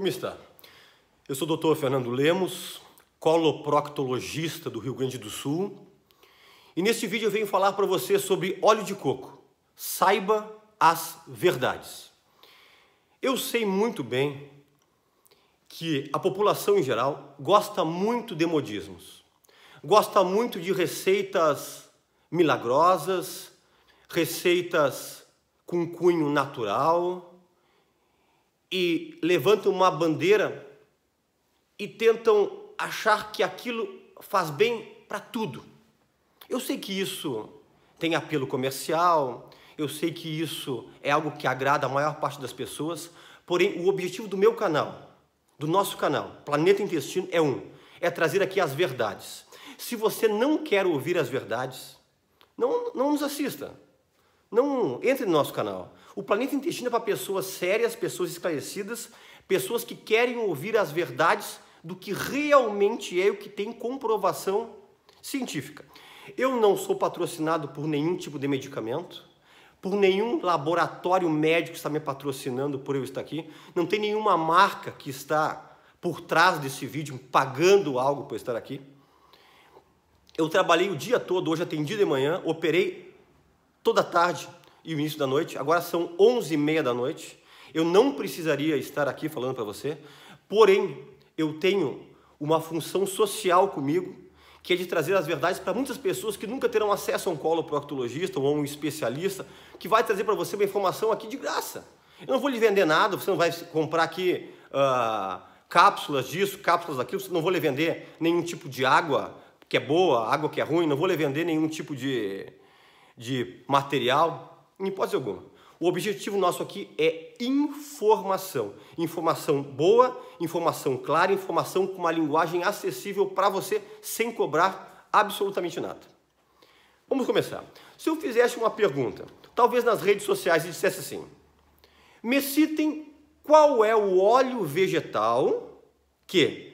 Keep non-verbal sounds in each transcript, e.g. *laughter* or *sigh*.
Como está? Eu sou o doutor Fernando Lemos, coloproctologista do Rio Grande do Sul, e neste vídeo eu venho falar para você sobre óleo de coco. Saiba as verdades. Eu sei muito bem que a população em geral gosta muito de modismos, gosta muito de receitas milagrosas, receitas com cunho natural, e levantam uma bandeira e tentam achar que aquilo faz bem para tudo. Eu sei que isso tem apelo comercial, eu sei que isso é algo que agrada a maior parte das pessoas, porém o objetivo do meu canal, do nosso canal, Planeta Intestino, é um: é trazer aqui as verdades. Se você não quer ouvir as verdades, não, não nos assista. Não entre no nosso canal. O planeta intestino é para pessoas sérias, pessoas esclarecidas, pessoas que querem ouvir as verdades do que realmente é o que tem comprovação científica. Eu não sou patrocinado por nenhum tipo de medicamento, por nenhum laboratório médico está me patrocinando por eu estar aqui, não tem nenhuma marca que está por trás desse vídeo pagando algo por estar aqui. Eu trabalhei o dia todo, hoje atendi de manhã, operei toda tarde, e o início da noite, agora são 11 e meia da noite. Eu não precisaria estar aqui falando para você, porém, eu tenho uma função social comigo, que é de trazer as verdades para muitas pessoas que nunca terão acesso a um colo proctologista ou a um especialista, que vai trazer para você uma informação aqui de graça. Eu não vou lhe vender nada, você não vai comprar aqui uh, cápsulas disso, cápsulas daquilo, não vou lhe vender nenhum tipo de água que é boa, água que é ruim, não vou lhe vender nenhum tipo de, de material. Em hipótese alguma. O objetivo nosso aqui é informação. Informação boa, informação clara, informação com uma linguagem acessível para você sem cobrar absolutamente nada. Vamos começar. Se eu fizesse uma pergunta, talvez nas redes sociais e dissesse assim: me citem qual é o óleo vegetal que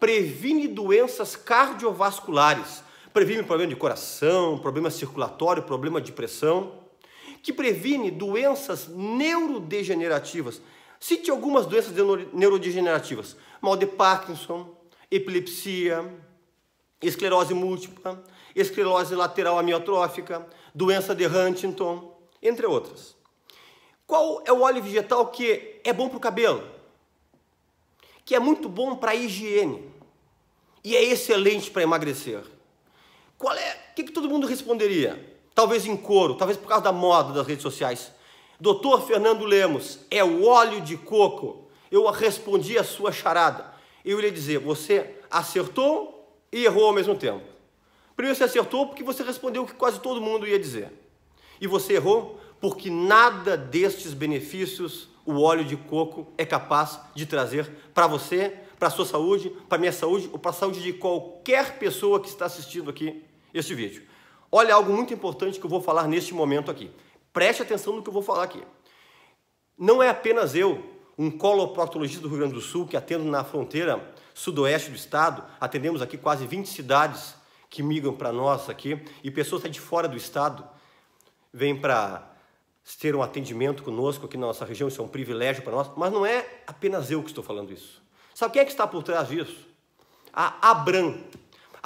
previne doenças cardiovasculares, previne problema de coração, problema circulatório, problema de pressão que previne doenças neurodegenerativas. Cite algumas doenças neurodegenerativas: mal de Parkinson, epilepsia, esclerose múltipla, esclerose lateral amiotrófica, doença de Huntington, entre outras. Qual é o óleo vegetal que é bom para o cabelo? Que é muito bom para a higiene e é excelente para emagrecer. Qual é? O que, que todo mundo responderia? talvez em couro, talvez por causa da moda das redes sociais. Doutor Fernando Lemos, é o óleo de coco. Eu respondi a sua charada. Eu ia dizer, você acertou e errou ao mesmo tempo. Primeiro você acertou porque você respondeu o que quase todo mundo ia dizer. E você errou porque nada destes benefícios o óleo de coco é capaz de trazer para você, para a sua saúde, para a minha saúde ou para a saúde de qualquer pessoa que está assistindo aqui este vídeo. Olha algo muito importante que eu vou falar neste momento aqui. Preste atenção no que eu vou falar aqui. Não é apenas eu, um coloproctologista do Rio Grande do Sul, que atendo na fronteira sudoeste do estado, atendemos aqui quase 20 cidades que migram para nós aqui, e pessoas até de fora do estado vêm para ter um atendimento conosco aqui na nossa região, isso é um privilégio para nós, mas não é apenas eu que estou falando isso. Sabe quem é que está por trás disso? A Abram,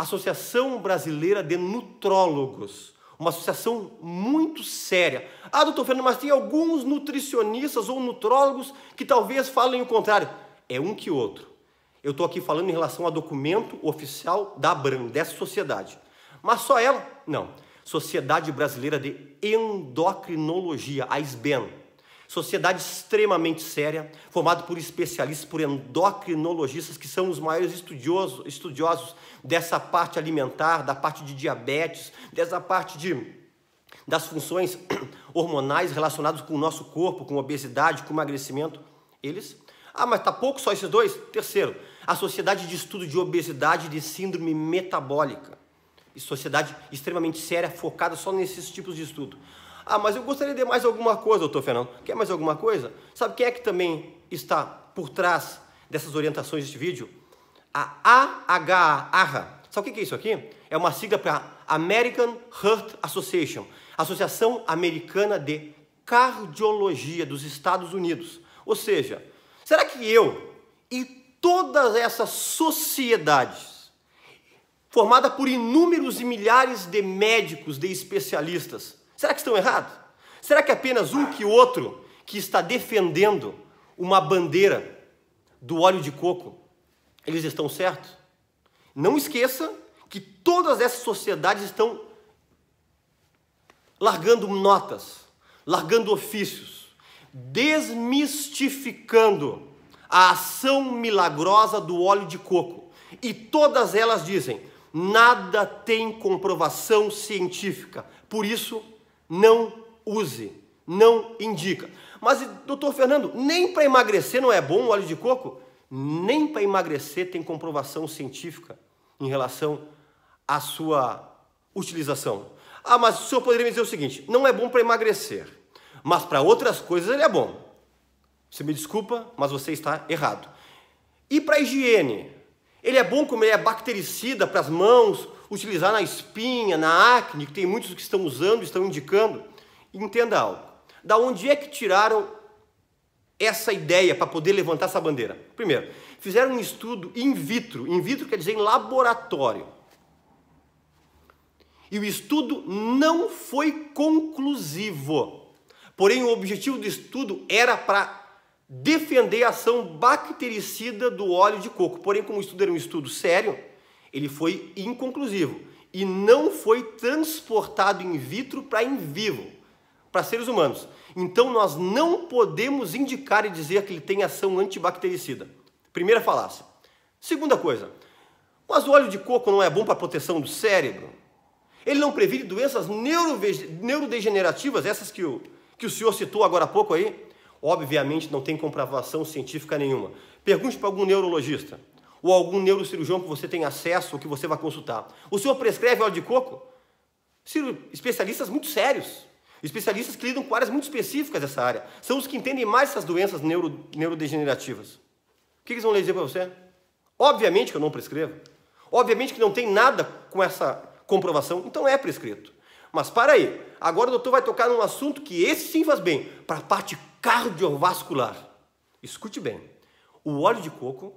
Associação Brasileira de Nutrólogos. Uma associação muito séria. Ah, doutor Fernando, mas tem alguns nutricionistas ou nutrólogos que talvez falem o contrário. É um que outro. Eu estou aqui falando em relação a documento oficial da BRAM, dessa sociedade. Mas só ela? Não. Sociedade Brasileira de Endocrinologia, a SBEN sociedade extremamente séria, formada por especialistas, por endocrinologistas, que são os maiores estudiosos, estudiosos dessa parte alimentar, da parte de diabetes, dessa parte de das funções *coughs* hormonais relacionadas com o nosso corpo, com obesidade, com emagrecimento, eles. Ah, mas tá pouco só esses dois? Terceiro, a Sociedade de Estudo de Obesidade e de Síndrome Metabólica. sociedade extremamente séria, focada só nesses tipos de estudo. Ah, mas eu gostaria de mais alguma coisa, doutor Fernando. Quer mais alguma coisa? Sabe quem é que também está por trás dessas orientações deste vídeo? A AHA, Sabe o que é isso aqui? É uma sigla para American Heart Association, Associação Americana de Cardiologia dos Estados Unidos. Ou seja, será que eu e todas essas sociedades, formada por inúmeros e milhares de médicos, de especialistas, Será que estão errados? Será que apenas um que outro que está defendendo uma bandeira do óleo de coco, eles estão certos? Não esqueça que todas essas sociedades estão largando notas, largando ofícios, desmistificando a ação milagrosa do óleo de coco. E todas elas dizem: nada tem comprovação científica. Por isso, não use, não indica. Mas, doutor Fernando, nem para emagrecer não é bom o óleo de coco? Nem para emagrecer tem comprovação científica em relação à sua utilização. Ah, mas o senhor poderia me dizer o seguinte: não é bom para emagrecer, mas para outras coisas ele é bom. Você me desculpa, mas você está errado. E para a higiene? Ele é bom como ele é bactericida para as mãos, utilizar na espinha, na acne, que tem muitos que estão usando, estão indicando. Entenda algo. Da onde é que tiraram essa ideia para poder levantar essa bandeira? Primeiro, fizeram um estudo in vitro. In vitro quer dizer em laboratório. E o estudo não foi conclusivo. Porém, o objetivo do estudo era para defender a ação bactericida do óleo de coco. Porém, como o estudo era um estudo sério, ele foi inconclusivo e não foi transportado in vitro para in vivo, para seres humanos. Então, nós não podemos indicar e dizer que ele tem ação antibactericida. Primeira falácia. Segunda coisa, mas o óleo de coco não é bom para a proteção do cérebro? Ele não previne doenças neurodegenerativas, essas que o, que o senhor citou agora há pouco aí? Obviamente não tem comprovação científica nenhuma. Pergunte para algum neurologista ou algum neurocirurgião que você tem acesso ou que você vai consultar. O senhor prescreve óleo de coco? Especialistas muito sérios, especialistas que lidam com áreas muito específicas dessa área. São os que entendem mais essas doenças neuro, neurodegenerativas. O que eles vão dizer para você? Obviamente que eu não prescrevo. Obviamente que não tem nada com essa comprovação, então é prescrito. Mas para aí, agora o doutor vai tocar num assunto que esse sim faz bem, para a parte cardiovascular. Escute bem. O óleo de coco,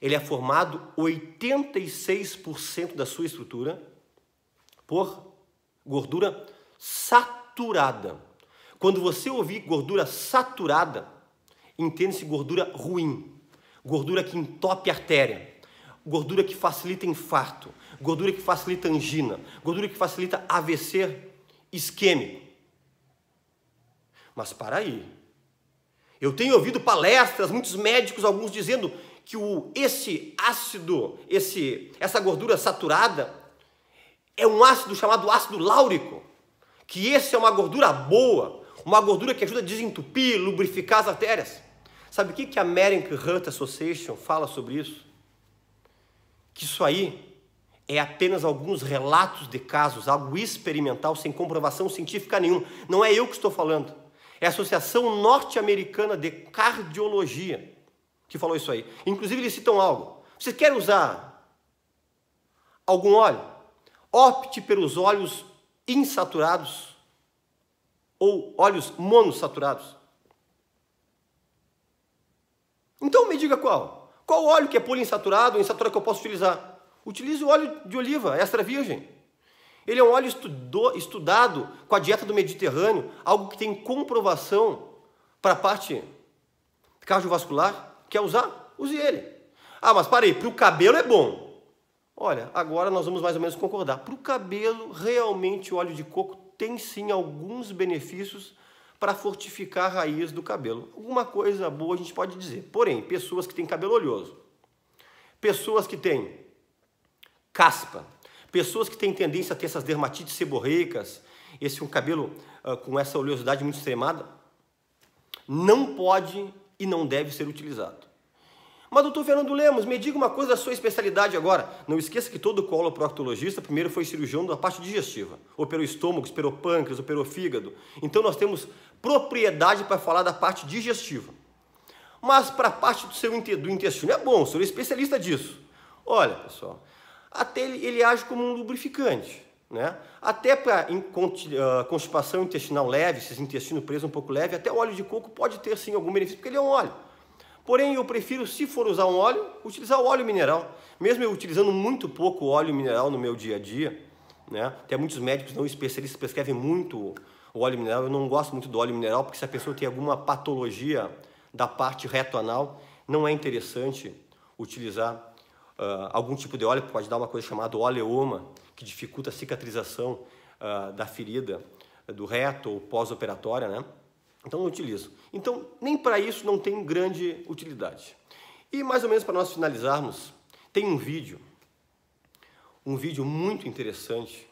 ele é formado 86% da sua estrutura por gordura saturada. Quando você ouvir gordura saturada, entende-se gordura ruim, gordura que entope a artéria gordura que facilita infarto, gordura que facilita angina, gordura que facilita AVC isquêmico. Mas para aí. Eu tenho ouvido palestras, muitos médicos, alguns dizendo que o, esse ácido, esse, essa gordura saturada, é um ácido chamado ácido láurico, que esse é uma gordura boa, uma gordura que ajuda a desentupir, lubrificar as artérias. Sabe o que, que a American Heart Association fala sobre isso? que isso aí é apenas alguns relatos de casos, algo experimental, sem comprovação científica nenhuma. Não é eu que estou falando. É a Associação Norte-Americana de Cardiologia que falou isso aí. Inclusive, eles citam algo. Você quer usar algum óleo? Opte pelos óleos insaturados ou óleos monossaturados. Então me diga qual. Qual óleo que é poliinsaturado, insaturado que eu posso utilizar? Utilize o óleo de oliva extra virgem. Ele é um óleo estudado com a dieta do Mediterrâneo, algo que tem comprovação para a parte cardiovascular. Quer é usar? Use ele. Ah, mas parei, para o cabelo é bom. Olha, agora nós vamos mais ou menos concordar. Para o cabelo, realmente o óleo de coco tem sim alguns benefícios para fortificar a raiz do cabelo. Alguma coisa boa a gente pode dizer. Porém, pessoas que têm cabelo oleoso, pessoas que têm caspa, pessoas que têm tendência a ter essas dermatites seborreicas, esse um cabelo uh, com essa oleosidade muito extremada, não pode e não deve ser utilizado. Mas, doutor Fernando Lemos, me diga uma coisa da sua especialidade agora. Não esqueça que todo coloproctologista primeiro foi cirurgião da parte digestiva. Operou estômago, operou pâncreas, operou fígado. Então, nós temos propriedade para falar da parte digestiva. Mas para a parte do seu do intestino é bom, sou é especialista disso. Olha, pessoal, até ele, ele age como um lubrificante. Né? Até para ah, constipação intestinal leve, se intestino preso é um pouco leve, até óleo de coco pode ter sim algum benefício, porque ele é um óleo. Porém, eu prefiro, se for usar um óleo, utilizar o óleo mineral. Mesmo eu utilizando muito pouco óleo mineral no meu dia a dia, né? Até muitos médicos não especialistas prescrevem muito o óleo mineral. Eu não gosto muito do óleo mineral, porque se a pessoa tem alguma patologia da parte reto-anal, não é interessante utilizar uh, algum tipo de óleo, pode dar uma coisa chamada oleoma, que dificulta a cicatrização uh, da ferida ah, do reto ou pós-operatória, né? Então, não utilizo. Então, nem para isso não tem grande utilidade. E mais ou menos para nós finalizarmos, tem um vídeo um vídeo muito interessante,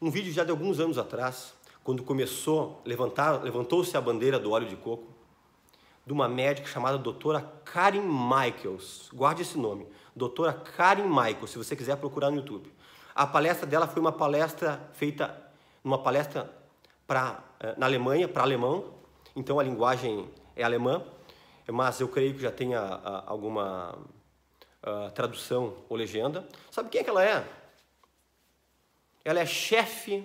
um vídeo já de alguns anos atrás, quando começou, levantar, levantou-se a bandeira do óleo de coco, de uma médica chamada doutora Karen Michaels. Guarde esse nome, doutora Karen Michaels, se você quiser procurar no YouTube. A palestra dela foi uma palestra feita, numa palestra pra, eh, na Alemanha, para alemão, então a linguagem é alemã, mas eu creio que já tenha ah, alguma tradução ou legenda. Sabe quem é que ela é? Ela é chefe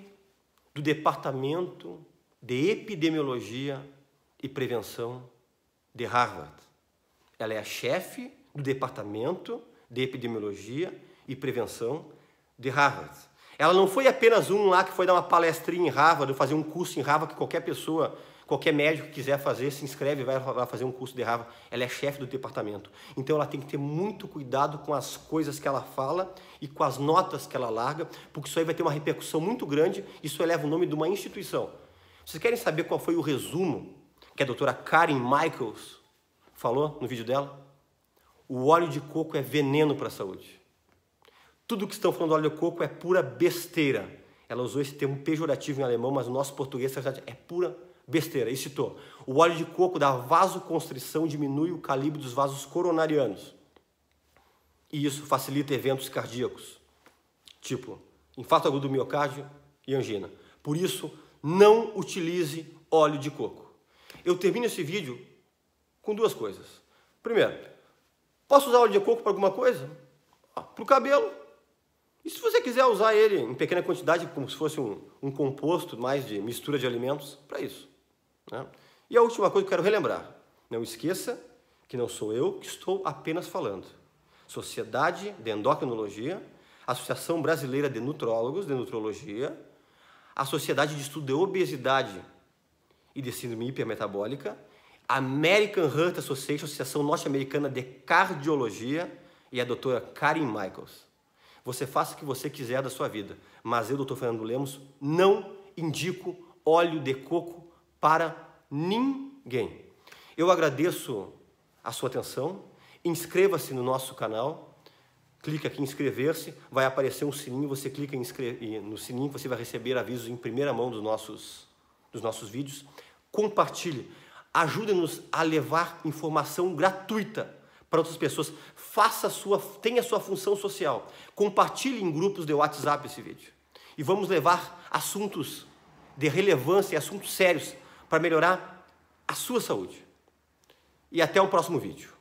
do Departamento de Epidemiologia e Prevenção de Harvard. Ela é a chefe do Departamento de Epidemiologia e Prevenção de Harvard. Ela não foi apenas um lá que foi dar uma palestrinha em Harvard, fazer um curso em Harvard que qualquer pessoa Qualquer médico que quiser fazer, se inscreve, vai lá fazer um curso de Rava. Ela é chefe do departamento. Então ela tem que ter muito cuidado com as coisas que ela fala e com as notas que ela larga, porque isso aí vai ter uma repercussão muito grande. Isso eleva o nome de uma instituição. Vocês querem saber qual foi o resumo que a doutora Karen Michaels falou no vídeo dela? O óleo de coco é veneno para a saúde. Tudo que estão falando do óleo de coco é pura besteira. Ela usou esse termo pejorativo em alemão, mas o nosso português é pura Besteira, e citou. O óleo de coco da vasoconstrição diminui o calibre dos vasos coronarianos. E isso facilita eventos cardíacos, tipo infarto agudo do miocárdio e angina. Por isso, não utilize óleo de coco. Eu termino esse vídeo com duas coisas. Primeiro, posso usar óleo de coco para alguma coisa? Ah, para o cabelo. E se você quiser usar ele em pequena quantidade, como se fosse um, um composto mais de mistura de alimentos, para isso. Né? E a última coisa que eu quero relembrar: não esqueça que não sou eu que estou apenas falando. Sociedade de Endocrinologia, Associação Brasileira de Nutrólogos de Nutrologia, a Sociedade de Estudo de Obesidade e de Síndrome Hipermetabólica, American Heart Association, Associação Norte-Americana de Cardiologia e a doutora Karen Michaels. Você faça o que você quiser da sua vida, mas eu, doutor Fernando Lemos, não indico óleo de coco para ninguém. Eu agradeço a sua atenção. Inscreva-se no nosso canal. Clique aqui em inscrever-se, vai aparecer um sininho, você clica no sininho, você vai receber avisos em primeira mão dos nossos, dos nossos vídeos. Compartilhe, ajude-nos a levar informação gratuita para outras pessoas. Faça sua, tenha sua função social. Compartilhe em grupos de WhatsApp esse vídeo. E vamos levar assuntos de relevância, assuntos sérios para melhorar a sua saúde. E até o próximo vídeo.